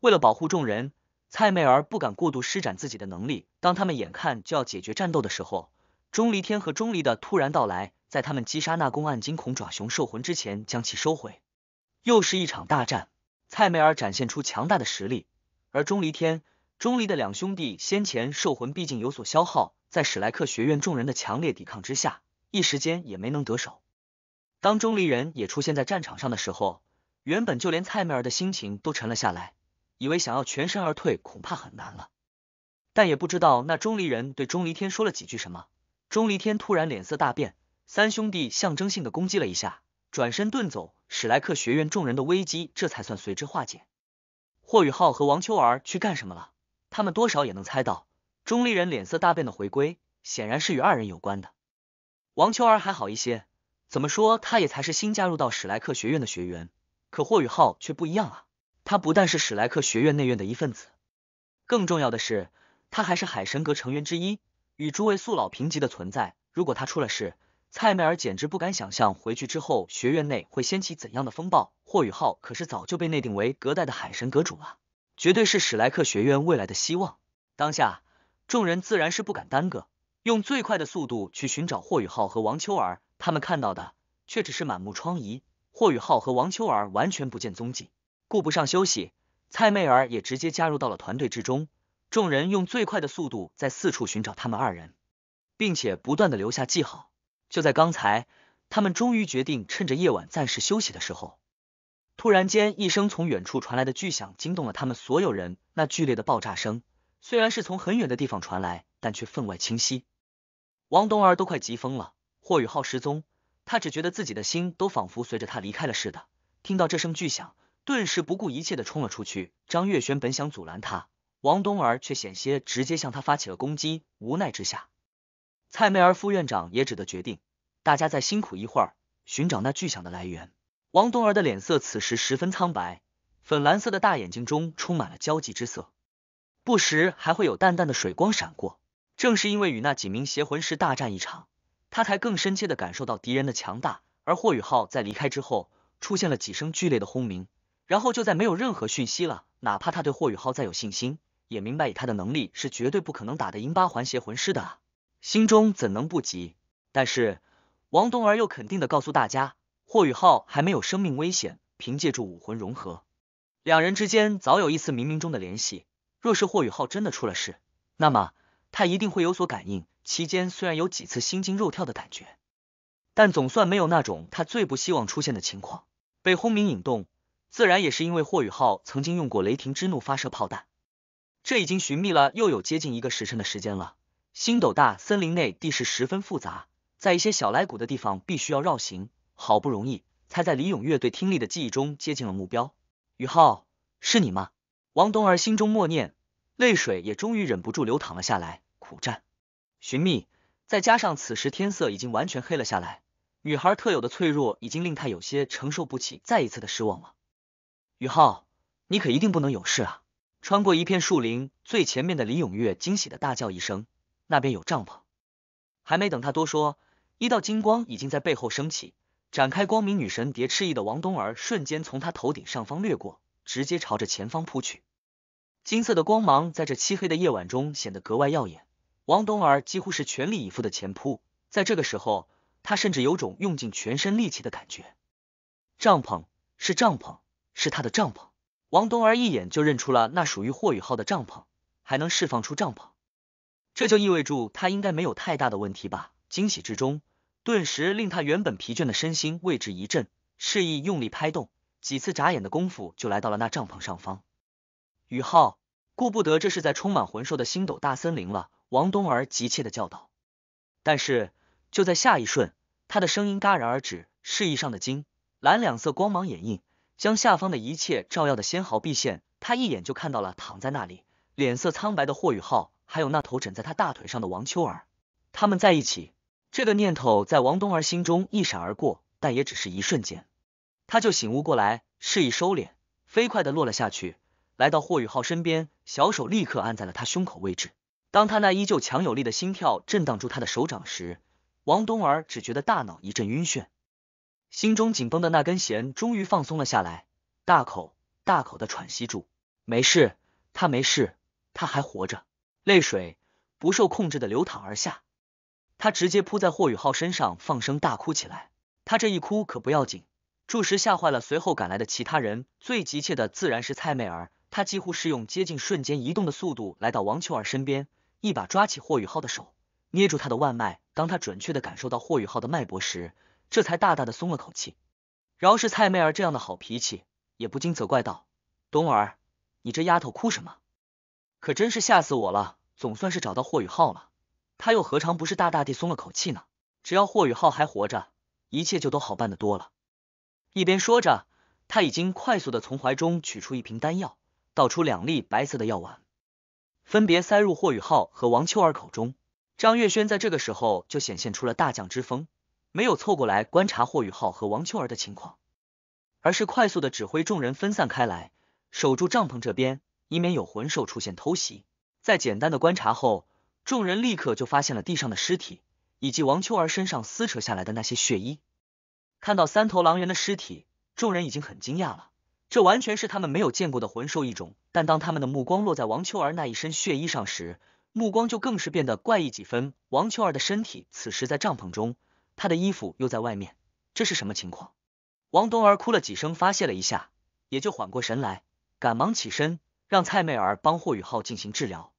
为了保护众人，蔡媚儿不敢过度施展自己的能力。当他们眼看就要解决战斗的时候，钟离天和钟离的突然到来，在他们击杀那宫暗金恐爪熊兽魂之前将其收回。又是一场大战，蔡媚儿展现出强大的实力，而钟离天、钟离的两兄弟先前兽魂毕竟有所消耗，在史莱克学院众人的强烈抵抗之下，一时间也没能得手。当钟离人也出现在战场上的时候，原本就连蔡妹儿的心情都沉了下来，以为想要全身而退恐怕很难了。但也不知道那钟离人对钟离天说了几句什么，钟离天突然脸色大变，三兄弟象征性的攻击了一下，转身遁走，史莱克学院众人的危机这才算随之化解。霍雨浩和王秋儿去干什么了？他们多少也能猜到，钟离人脸色大变的回归显然是与二人有关的。王秋儿还好一些。怎么说，他也才是新加入到史莱克学院的学员，可霍雨浩却不一样啊！他不但是史莱克学院内院的一份子，更重要的是，他还是海神阁成员之一，与诸位素老平级的存在。如果他出了事，蔡美儿简直不敢想象回去之后学院内会掀起怎样的风暴。霍雨浩可是早就被内定为隔代的海神阁主了，绝对是史莱克学院未来的希望。当下，众人自然是不敢耽搁，用最快的速度去寻找霍雨浩和王秋儿。他们看到的却只是满目疮痍，霍雨浩和王秋儿完全不见踪迹，顾不上休息，蔡媚儿也直接加入到了团队之中。众人用最快的速度在四处寻找他们二人，并且不断的留下记号。就在刚才，他们终于决定趁着夜晚暂时休息的时候，突然间一声从远处传来的巨响惊动了他们所有人。那剧烈的爆炸声虽然是从很远的地方传来，但却分外清晰。王东儿都快急疯了。霍雨浩失踪，他只觉得自己的心都仿佛随着他离开了似的。听到这声巨响，顿时不顾一切的冲了出去。张月轩本想阻拦他，王东儿却险些直接向他发起了攻击。无奈之下，蔡媚儿副院长也只得决定，大家再辛苦一会儿，寻找那巨响的来源。王东儿的脸色此时十分苍白，粉蓝色的大眼睛中充满了焦急之色，不时还会有淡淡的水光闪过。正是因为与那几名邪魂师大战一场。他才更深切的感受到敌人的强大，而霍雨浩在离开之后，出现了几声剧烈的轰鸣，然后就再没有任何讯息了。哪怕他对霍雨浩再有信心，也明白以他的能力是绝对不可能打得赢八环邪魂师的啊，心中怎能不急？但是王东儿又肯定的告诉大家，霍雨浩还没有生命危险，凭借住武魂融合，两人之间早有一丝冥冥中的联系。若是霍雨浩真的出了事，那么他一定会有所感应。期间虽然有几次心惊肉跳的感觉，但总算没有那种他最不希望出现的情况被轰鸣引动。自然也是因为霍雨浩曾经用过雷霆之怒发射炮弹。这已经寻觅了又有接近一个时辰的时间了。星斗大森林内地势十分复杂，在一些小来谷的地方必须要绕行。好不容易才在李永月对听力的记忆中接近了目标。雨浩，是你吗？王东儿心中默念，泪水也终于忍不住流淌了下来。苦战。寻觅，再加上此时天色已经完全黑了下来，女孩特有的脆弱已经令她有些承受不起再一次的失望了。雨浩，你可一定不能有事啊！穿过一片树林，最前面的李永月惊喜的大叫一声：“那边有帐篷！”还没等他多说，一道金光已经在背后升起，展开光明女神蝶翅翼的王冬儿瞬间从他头顶上方掠过，直接朝着前方扑去。金色的光芒在这漆黑的夜晚中显得格外耀眼。王东儿几乎是全力以赴的前扑，在这个时候，他甚至有种用尽全身力气的感觉。帐篷是帐篷，是他的帐篷。王东儿一眼就认出了那属于霍雨浩的帐篷，还能释放出帐篷，这就意味住他应该没有太大的问题吧？惊喜之中，顿时令他原本疲倦的身心为之一振，示意用力拍动几次，眨眼的功夫就来到了那帐篷上方。雨浩顾不得这是在充满魂兽的星斗大森林了。王东儿急切的叫道，但是就在下一瞬，他的声音戛然而止，示意上的金蓝两色光芒掩映，将下方的一切照耀的纤毫毕现。他一眼就看到了躺在那里脸色苍白的霍雨浩，还有那头枕在他大腿上的王秋儿，他们在一起。这个念头在王东儿心中一闪而过，但也只是一瞬间，他就醒悟过来，示意收敛，飞快的落了下去，来到霍雨浩身边，小手立刻按在了他胸口位置。当他那依旧强有力的心跳震荡住他的手掌时，王东儿只觉得大脑一阵晕眩，心中紧绷的那根弦终于放松了下来，大口大口的喘息住。没事，他没事，他还活着。泪水不受控制的流淌而下，他直接扑在霍宇浩身上，放声大哭起来。他这一哭可不要紧，住石吓坏了随后赶来的其他人。最急切的自然是蔡媚儿，她几乎是用接近瞬间移动的速度来到王秋儿身边。一把抓起霍雨浩的手，捏住他的腕脉。当他准确的感受到霍雨浩的脉搏时，这才大大的松了口气。饶是蔡媚儿这样的好脾气，也不禁责怪道：“冬儿，你这丫头哭什么？可真是吓死我了！总算是找到霍雨浩了。”他又何尝不是大大地松了口气呢？只要霍雨浩还活着，一切就都好办的多了。一边说着，他已经快速的从怀中取出一瓶丹药，倒出两粒白色的药丸。分别塞入霍雨浩和王秋儿口中。张月轩在这个时候就显现出了大将之风，没有凑过来观察霍雨浩和王秋儿的情况，而是快速的指挥众人分散开来，守住帐篷这边，以免有魂兽出现偷袭。在简单的观察后，众人立刻就发现了地上的尸体，以及王秋儿身上撕扯下来的那些血衣。看到三头狼猿的尸体，众人已经很惊讶了。这完全是他们没有见过的魂兽一种，但当他们的目光落在王秋儿那一身血衣上时，目光就更是变得怪异几分。王秋儿的身体此时在帐篷中，她的衣服又在外面，这是什么情况？王冬儿哭了几声，发泄了一下，也就缓过神来，赶忙起身让蔡媚儿帮霍宇浩进行治疗。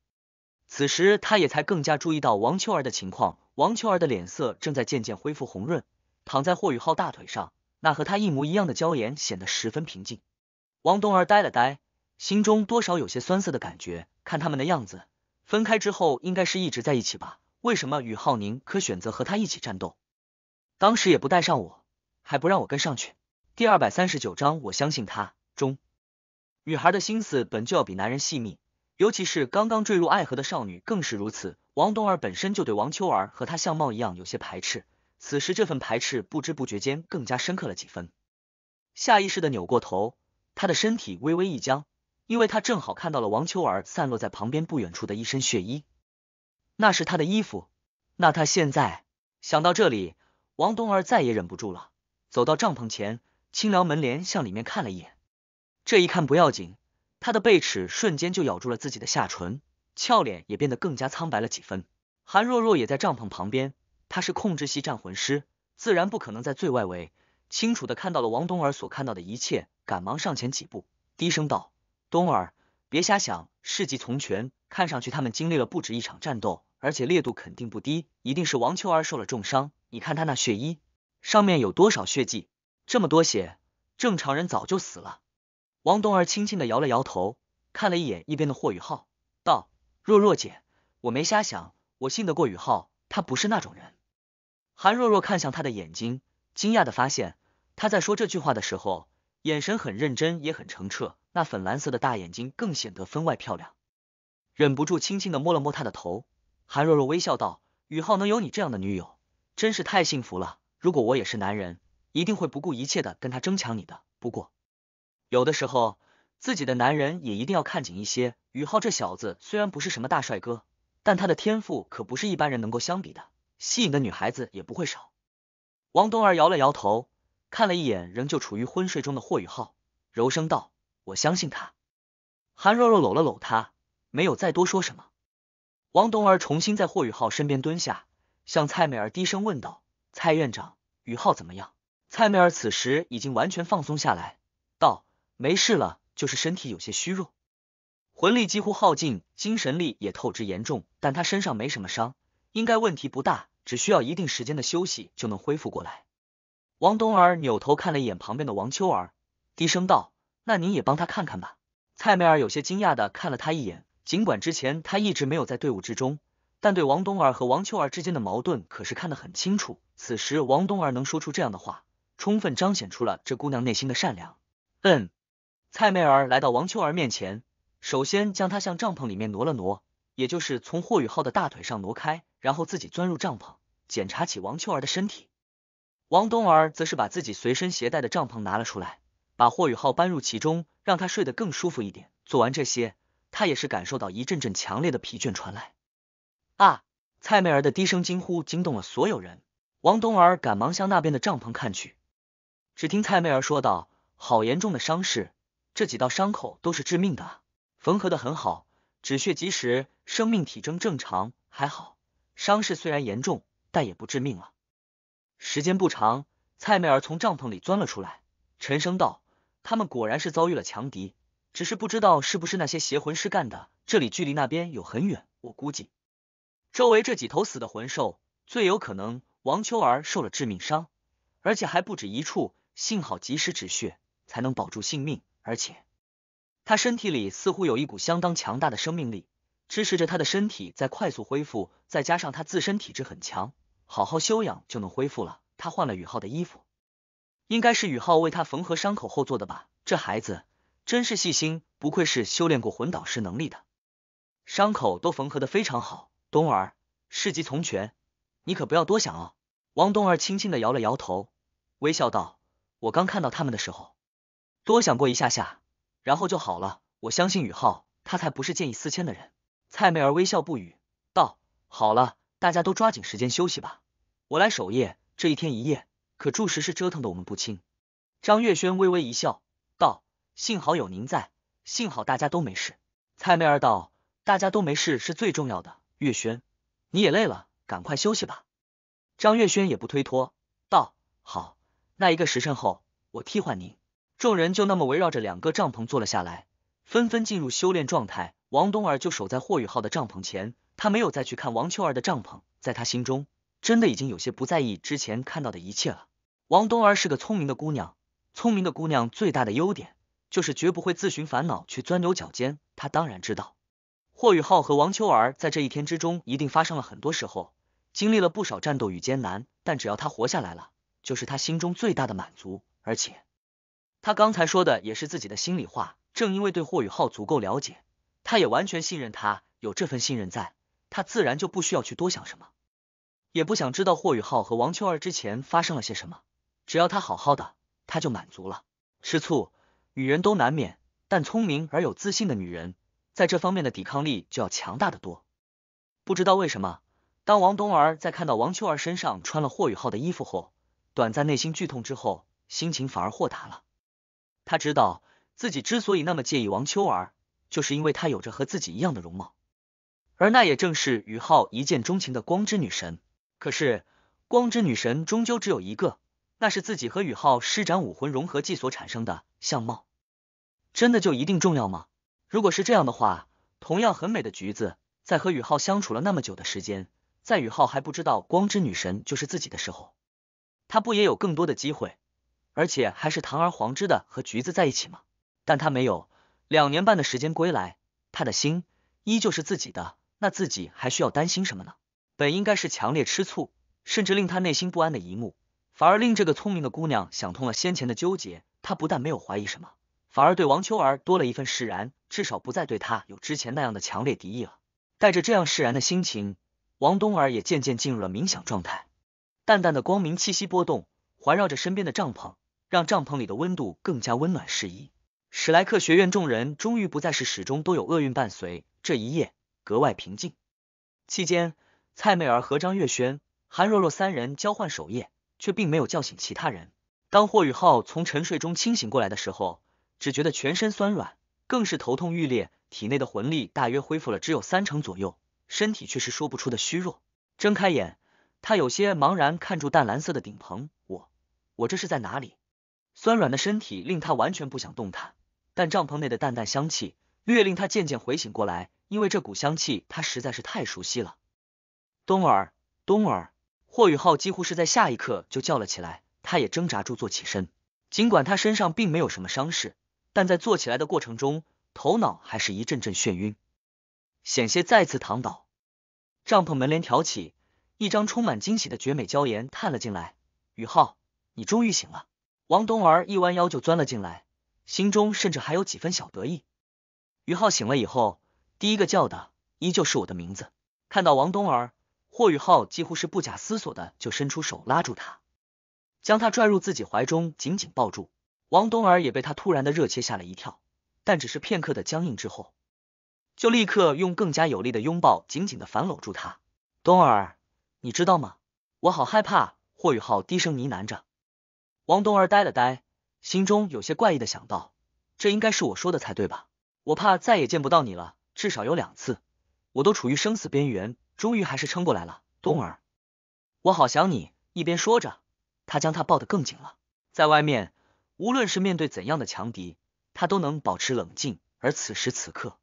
此时，他也才更加注意到王秋儿的情况。王秋儿的脸色正在渐渐恢复红润，躺在霍宇浩大腿上，那和他一模一样的娇颜显得十分平静。王冬儿呆了呆，心中多少有些酸涩的感觉。看他们的样子，分开之后应该是一直在一起吧？为什么宇浩宁可选择和他一起战斗，当时也不带上我，还不让我跟上去？第二百三十九章，我相信他。中，女孩的心思本就要比男人细腻，尤其是刚刚坠入爱河的少女更是如此。王冬儿本身就对王秋儿和她相貌一样有些排斥，此时这份排斥不知不觉间更加深刻了几分，下意识的扭过头。他的身体微微一僵，因为他正好看到了王秋儿散落在旁边不远处的一身血衣，那是他的衣服。那他现在想到这里，王冬儿再也忍不住了，走到帐篷前，轻撩门帘向里面看了一眼。这一看不要紧，他的背齿瞬间就咬住了自己的下唇，俏脸也变得更加苍白了几分。韩若若也在帐篷旁边，她是控制系战魂师，自然不可能在最外围，清楚的看到了王冬儿所看到的一切。赶忙上前几步，低声道：“冬儿，别瞎想，事急从权。看上去他们经历了不止一场战斗，而且烈度肯定不低，一定是王秋儿受了重伤。你看他那血衣上面有多少血迹？这么多血，正常人早就死了。”王冬儿轻轻的摇了摇头，看了一眼一边的霍雨浩，道：“若若姐，我没瞎想，我信得过雨浩，他不是那种人。”韩若若看向他的眼睛，惊讶的发现他在说这句话的时候。眼神很认真，也很澄澈，那粉蓝色的大眼睛更显得分外漂亮。忍不住轻轻的摸了摸他的头，韩若若微笑道：“宇浩能有你这样的女友，真是太幸福了。如果我也是男人，一定会不顾一切的跟他争抢你的。不过，有的时候自己的男人也一定要看紧一些。宇浩这小子虽然不是什么大帅哥，但他的天赋可不是一般人能够相比的，吸引的女孩子也不会少。”王东儿摇了摇头。看了一眼仍旧处于昏睡中的霍雨浩，柔声道：“我相信他。”韩若若搂了搂他，没有再多说什么。王东儿重新在霍雨浩身边蹲下，向蔡美儿低声问道：“蔡院长，雨浩怎么样？”蔡美儿此时已经完全放松下来，道：“没事了，就是身体有些虚弱，魂力几乎耗尽，精神力也透支严重，但他身上没什么伤，应该问题不大，只需要一定时间的休息就能恢复过来。”王冬儿扭头看了一眼旁边的王秋儿，低声道：“那您也帮她看看吧。”蔡妹儿有些惊讶的看了他一眼，尽管之前他一直没有在队伍之中，但对王冬儿和王秋儿之间的矛盾可是看得很清楚。此时王冬儿能说出这样的话，充分彰显出了这姑娘内心的善良。嗯，蔡妹儿来到王秋儿面前，首先将她向帐篷里面挪了挪，也就是从霍雨浩的大腿上挪开，然后自己钻入帐篷，检查起王秋儿的身体。王东儿则是把自己随身携带的帐篷拿了出来，把霍雨浩搬入其中，让他睡得更舒服一点。做完这些，他也是感受到一阵阵强烈的疲倦传来。啊！蔡媚儿的低声惊呼惊动了所有人，王东儿赶忙向那边的帐篷看去。只听蔡媚儿说道：“好严重的伤势，这几道伤口都是致命的，缝合的很好，止血及时，生命体征正常，还好，伤势虽然严重，但也不致命了。”时间不长，蔡媚儿从帐篷里钻了出来，沉声道：“他们果然是遭遇了强敌，只是不知道是不是那些邪魂师干的。这里距离那边有很远，我估计周围这几头死的魂兽，最有可能王秋儿受了致命伤，而且还不止一处。幸好及时止血，才能保住性命。而且他身体里似乎有一股相当强大的生命力，支持着他的身体在快速恢复，再加上他自身体质很强。”好好休养就能恢复了。他换了雨浩的衣服，应该是雨浩为他缝合伤口后做的吧？这孩子真是细心，不愧是修炼过魂导师能力的，伤口都缝合的非常好。冬儿，事急从权，你可不要多想哦。王冬儿轻轻的摇了摇头，微笑道：“我刚看到他们的时候，多想过一下下，然后就好了。我相信雨浩，他才不是见异思迁的人。”蔡美儿微笑不语，道：“好了。”大家都抓紧时间休息吧，我来守夜。这一天一夜，可住实是折腾的我们不轻。张月轩微微一笑，道：“幸好有您在，幸好大家都没事。”蔡媚儿道：“大家都没事是最重要的，月轩，你也累了，赶快休息吧。”张月轩也不推脱，道：“好，那一个时辰后，我替换您。”众人就那么围绕着两个帐篷坐了下来，纷纷进入修炼状态。王东儿就守在霍雨浩的帐篷前。他没有再去看王秋儿的帐篷，在他心中，真的已经有些不在意之前看到的一切了。王冬儿是个聪明的姑娘，聪明的姑娘最大的优点就是绝不会自寻烦恼去钻牛角尖。他当然知道，霍雨浩和王秋儿在这一天之中一定发生了很多，时候经历了不少战斗与艰难，但只要他活下来了，就是他心中最大的满足。而且，他刚才说的也是自己的心里话。正因为对霍雨浩足够了解，他也完全信任他，有这份信任在。他自然就不需要去多想什么，也不想知道霍雨浩和王秋儿之前发生了些什么。只要他好好的，他就满足了。吃醋，女人都难免，但聪明而有自信的女人，在这方面的抵抗力就要强大的多。不知道为什么，当王冬儿在看到王秋儿身上穿了霍雨浩的衣服后，短暂内心剧痛之后，心情反而豁达了。她知道自己之所以那么介意王秋儿，就是因为她有着和自己一样的容貌。而那也正是宇浩一见钟情的光之女神。可是光之女神终究只有一个，那是自己和宇浩施展武魂融合技所产生的相貌。真的就一定重要吗？如果是这样的话，同样很美的橘子，在和宇浩相处了那么久的时间，在宇浩还不知道光之女神就是自己的时候，他不也有更多的机会，而且还是堂而皇之的和橘子在一起吗？但他没有。两年半的时间归来，他的心依旧是自己的。那自己还需要担心什么呢？本应该是强烈吃醋，甚至令他内心不安的一幕，反而令这个聪明的姑娘想通了先前的纠结。她不但没有怀疑什么，反而对王秋儿多了一份释然，至少不再对她有之前那样的强烈敌意了。带着这样释然的心情，王冬儿也渐渐进入了冥想状态。淡淡的光明气息波动，环绕着身边的帐篷，让帐篷里的温度更加温暖适宜。史莱克学院众人终于不再是始终都有厄运伴随。这一夜。格外平静。期间，蔡媚儿和张月轩、韩若若三人交换守夜，却并没有叫醒其他人。当霍雨浩从沉睡中清醒过来的时候，只觉得全身酸软，更是头痛欲裂，体内的魂力大约恢复了只有三成左右，身体却是说不出的虚弱。睁开眼，他有些茫然，看住淡蓝色的顶棚，我，我这是在哪里？酸软的身体令他完全不想动弹，但帐篷内的淡淡香气，略令他渐渐回醒过来。因为这股香气，他实在是太熟悉了。冬儿，冬儿，霍雨浩几乎是在下一刻就叫了起来。他也挣扎住坐起身，尽管他身上并没有什么伤势，但在坐起来的过程中，头脑还是一阵阵眩晕，险些再次躺倒。帐篷门帘挑起，一张充满惊喜的绝美娇颜探了进来。雨浩，你终于醒了！王冬儿一弯腰就钻了进来，心中甚至还有几分小得意。雨浩醒了以后。第一个叫的依旧是我的名字。看到王冬儿，霍宇浩几乎是不假思索的就伸出手拉住她，将她拽入自己怀中，紧紧抱住。王冬儿也被他突然的热切吓了一跳，但只是片刻的僵硬之后，就立刻用更加有力的拥抱紧紧的反搂住他。冬儿，你知道吗？我好害怕。霍宇浩低声呢喃着。王冬儿呆了呆，心中有些怪异的想到，这应该是我说的才对吧？我怕再也见不到你了。至少有两次，我都处于生死边缘，终于还是撑过来了。冬儿，我好想你。一边说着，他将她抱得更紧了。在外面，无论是面对怎样的强敌，他都能保持冷静。而此时此刻，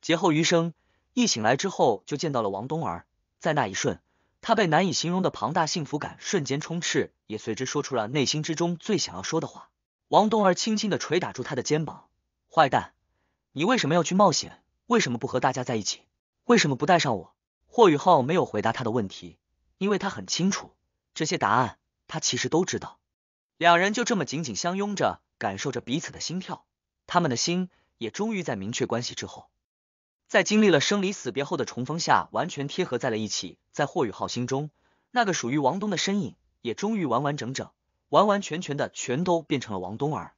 劫后余生，一醒来之后就见到了王冬儿。在那一瞬，他被难以形容的庞大幸福感瞬间充斥，也随之说出了内心之中最想要说的话。王冬儿轻轻的捶打住他的肩膀：“坏蛋，你为什么要去冒险？”为什么不和大家在一起？为什么不带上我？霍雨浩没有回答他的问题，因为他很清楚这些答案，他其实都知道。两人就这么紧紧相拥着，感受着彼此的心跳，他们的心也终于在明确关系之后，在经历了生离死别后的重逢下，完全贴合在了一起。在霍雨浩心中，那个属于王东的身影，也终于完完整整、完完全全的全都变成了王东儿。